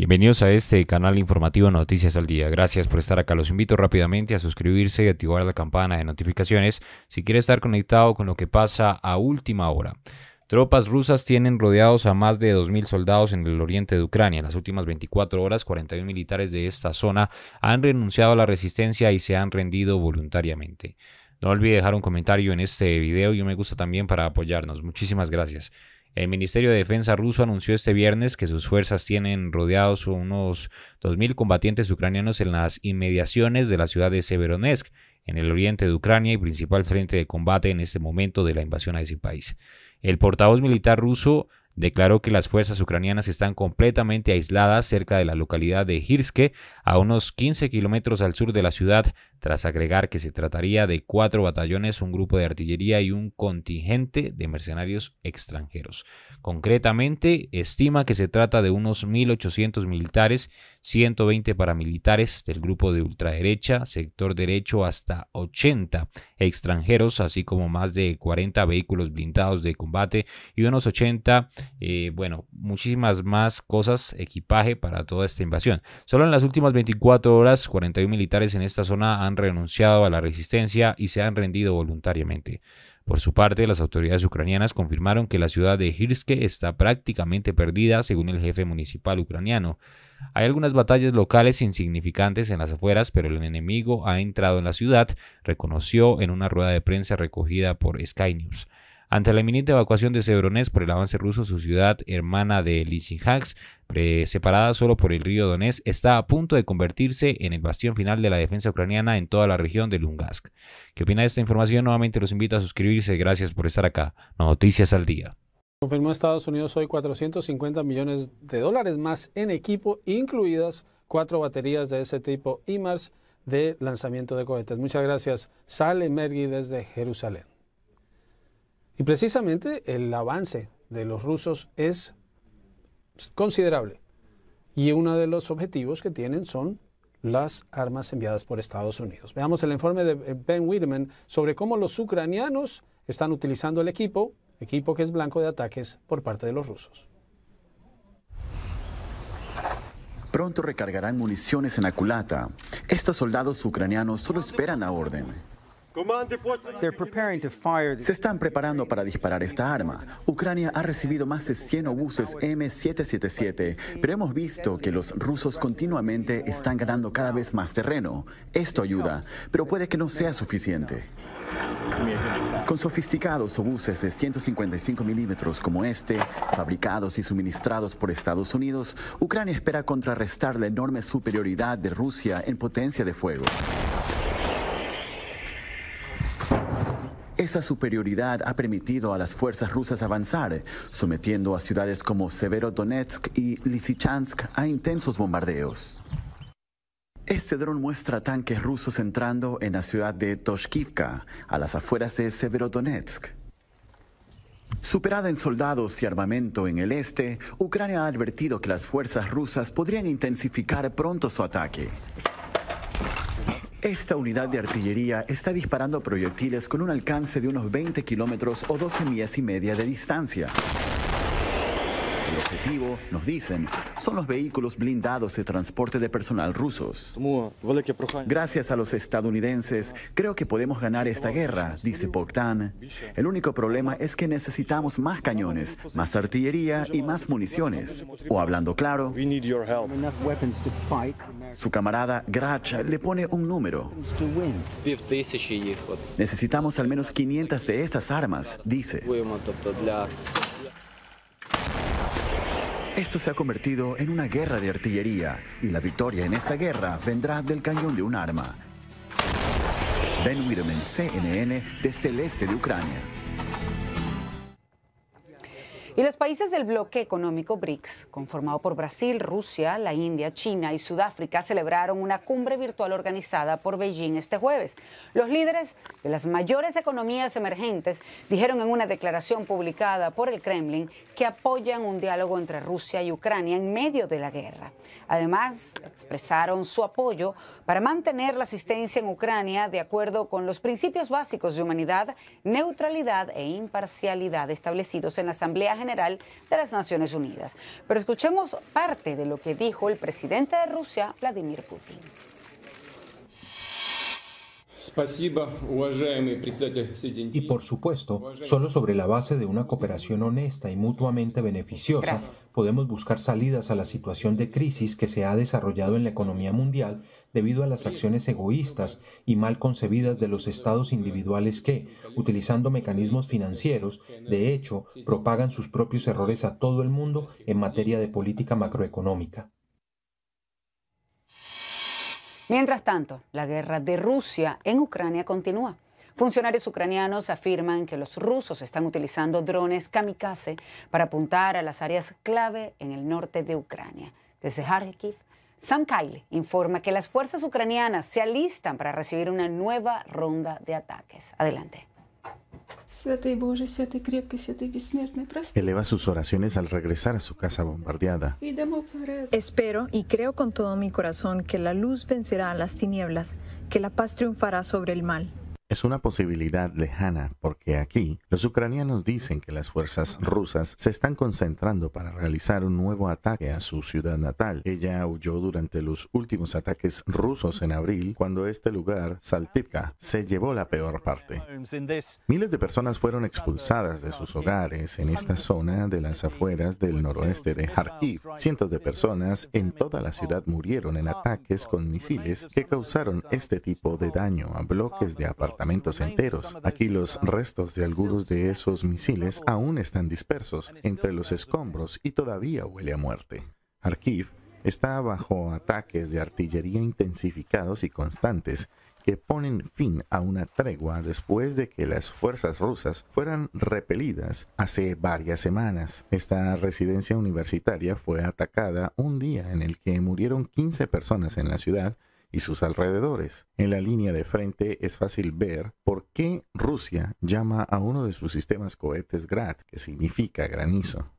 Bienvenidos a este canal informativo Noticias al Día. Gracias por estar acá. Los invito rápidamente a suscribirse y activar la campana de notificaciones si quiere estar conectado con lo que pasa a última hora. Tropas rusas tienen rodeados a más de 2.000 soldados en el oriente de Ucrania. En las últimas 24 horas, 41 militares de esta zona han renunciado a la resistencia y se han rendido voluntariamente. No olvide dejar un comentario en este video y un me gusta también para apoyarnos. Muchísimas gracias. El Ministerio de Defensa ruso anunció este viernes que sus fuerzas tienen rodeados unos 2.000 combatientes ucranianos en las inmediaciones de la ciudad de Severonesk, en el oriente de Ucrania y principal frente de combate en este momento de la invasión a ese país. El portavoz militar ruso declaró que las fuerzas ucranianas están completamente aisladas cerca de la localidad de Hirske, a unos 15 kilómetros al sur de la ciudad, tras agregar que se trataría de cuatro batallones, un grupo de artillería y un contingente de mercenarios extranjeros. Concretamente, estima que se trata de unos 1.800 militares, 120 paramilitares del grupo de ultraderecha, sector derecho hasta 80 extranjeros, así como más de 40 vehículos blindados de combate y unos 80, eh, bueno, muchísimas más cosas, equipaje para toda esta invasión. Solo en las últimas 24 horas, 41 militares en esta zona han renunciado a la resistencia y se han rendido voluntariamente. Por su parte, las autoridades ucranianas confirmaron que la ciudad de Hirske está prácticamente perdida, según el jefe municipal ucraniano. Hay algunas batallas locales insignificantes en las afueras, pero el enemigo ha entrado en la ciudad, reconoció en una rueda de prensa recogida por Sky News. Ante la inminente evacuación de Sebronés por el avance ruso, su ciudad hermana de Lichihax, separada solo por el río Donés, está a punto de convertirse en el bastión final de la defensa ucraniana en toda la región de Lungask. ¿Qué opina de esta información? Nuevamente los invito a suscribirse. Gracias por estar acá. Noticias al día. Confirmó Estados Unidos hoy 450 millones de dólares más en equipo, incluidas cuatro baterías de ese tipo IMARS de lanzamiento de cohetes. Muchas gracias, Sale Mergui desde Jerusalén. Y precisamente el avance de los rusos es considerable. Y uno de los objetivos que tienen son las armas enviadas por Estados Unidos. Veamos el informe de Ben Whitman sobre cómo los ucranianos están utilizando el equipo equipo que es blanco de ataques por parte de los rusos. Pronto recargarán municiones en culata. Estos soldados ucranianos solo esperan la orden. Se están preparando para disparar esta arma. Ucrania ha recibido más de 100 obuses M777, pero hemos visto que los rusos continuamente están ganando cada vez más terreno. Esto ayuda, pero puede que no sea suficiente. Con sofisticados obuses de 155 milímetros como este, fabricados y suministrados por Estados Unidos, Ucrania espera contrarrestar la enorme superioridad de Rusia en potencia de fuego. Esa superioridad ha permitido a las fuerzas rusas avanzar, sometiendo a ciudades como Severodonetsk y Lysychansk a intensos bombardeos. Este dron muestra tanques rusos entrando en la ciudad de Toshkivka, a las afueras de Severodonetsk. Superada en soldados y armamento en el este, Ucrania ha advertido que las fuerzas rusas podrían intensificar pronto su ataque. Esta unidad de artillería está disparando proyectiles con un alcance de unos 20 kilómetros o 12 millas y media de distancia. El objetivo, nos dicen, son los vehículos blindados de transporte de personal rusos. Gracias a los estadounidenses, creo que podemos ganar esta guerra, dice Bogdan. El único problema es que necesitamos más cañones, más artillería y más municiones. O hablando claro, su camarada Grach le pone un número. Necesitamos al menos 500 de estas armas, dice. Esto se ha convertido en una guerra de artillería y la victoria en esta guerra vendrá del cañón de un arma. Ben Wiedemann, CNN, desde el este de Ucrania. Y los países del bloque económico BRICS, conformado por Brasil, Rusia, la India, China y Sudáfrica, celebraron una cumbre virtual organizada por Beijing este jueves. Los líderes de las mayores economías emergentes dijeron en una declaración publicada por el Kremlin que apoyan un diálogo entre Rusia y Ucrania en medio de la guerra. Además, expresaron su apoyo para mantener la asistencia en Ucrania de acuerdo con los principios básicos de humanidad, neutralidad e imparcialidad establecidos en la Asamblea General de las Naciones Unidas. Pero escuchemos parte de lo que dijo el presidente de Rusia, Vladimir Putin. Y por supuesto, solo sobre la base de una cooperación honesta y mutuamente beneficiosa podemos buscar salidas a la situación de crisis que se ha desarrollado en la economía mundial debido a las acciones egoístas y mal concebidas de los estados individuales que, utilizando mecanismos financieros, de hecho, propagan sus propios errores a todo el mundo en materia de política macroeconómica. Mientras tanto, la guerra de Rusia en Ucrania continúa. Funcionarios ucranianos afirman que los rusos están utilizando drones kamikaze para apuntar a las áreas clave en el norte de Ucrania. Desde Kharkiv, Sam Kyle informa que las fuerzas ucranianas se alistan para recibir una nueva ronda de ataques. Adelante. Eleva sus oraciones al regresar a su casa bombardeada. Espero y creo con todo mi corazón que la luz vencerá a las tinieblas, que la paz triunfará sobre el mal. Es una posibilidad lejana porque aquí los ucranianos dicen que las fuerzas rusas se están concentrando para realizar un nuevo ataque a su ciudad natal. Ella huyó durante los últimos ataques rusos en abril cuando este lugar, Saltivka, se llevó la peor parte. Miles de personas fueron expulsadas de sus hogares en esta zona de las afueras del noroeste de Kharkiv. Cientos de personas en toda la ciudad murieron en ataques con misiles que causaron este tipo de daño a bloques de apartamentos enteros. Aquí los restos de algunos de esos misiles aún están dispersos entre los escombros y todavía huele a muerte. Arkiv está bajo ataques de artillería intensificados y constantes que ponen fin a una tregua después de que las fuerzas rusas fueran repelidas hace varias semanas. Esta residencia universitaria fue atacada un día en el que murieron 15 personas en la ciudad y sus alrededores. En la línea de frente es fácil ver por qué Rusia llama a uno de sus sistemas cohetes Grad, que significa granizo.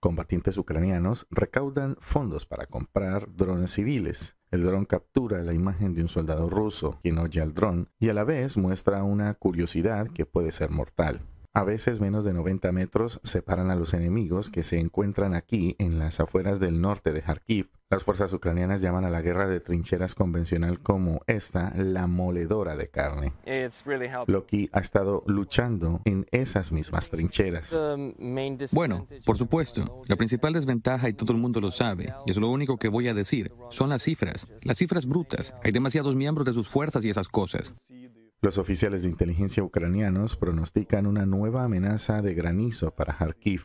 Combatientes ucranianos recaudan fondos para comprar drones civiles. El dron captura la imagen de un soldado ruso quien oye al dron y a la vez muestra una curiosidad que puede ser mortal. A veces menos de 90 metros separan a los enemigos que se encuentran aquí en las afueras del norte de Kharkiv las fuerzas ucranianas llaman a la guerra de trincheras convencional como esta la moledora de carne. Loki ha estado luchando en esas mismas trincheras. Bueno, por supuesto, la principal desventaja, y todo el mundo lo sabe, y es lo único que voy a decir, son las cifras, las cifras brutas. Hay demasiados miembros de sus fuerzas y esas cosas. Los oficiales de inteligencia ucranianos pronostican una nueva amenaza de granizo para Kharkiv.